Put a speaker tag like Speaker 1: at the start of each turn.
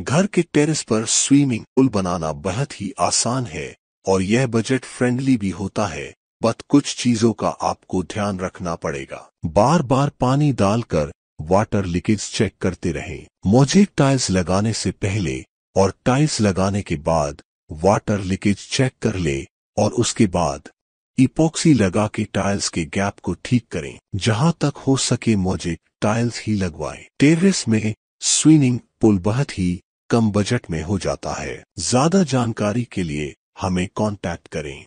Speaker 1: घर के टेरेस पर स्विमिंग पूल बनाना बेहद ही आसान है और यह बजट फ्रेंडली भी होता है बट कुछ चीजों का आपको ध्यान रखना पड़ेगा बार बार पानी डालकर वाटर लीकेज चेक करते रहें मोजेक टाइल्स लगाने से पहले और टाइल्स लगाने के बाद वाटर लीकेज चेक कर ले और उसके बाद इपोक्सी लगा के टाइल्स के गैप को ठीक करें जहां तक हो सके मोजेक टाइल्स ही लगवाएं टेरेस में स्विमिंग पुल बहुत ही कम बजट में हो जाता है ज्यादा जानकारी के लिए हमें कॉन्टैक्ट करें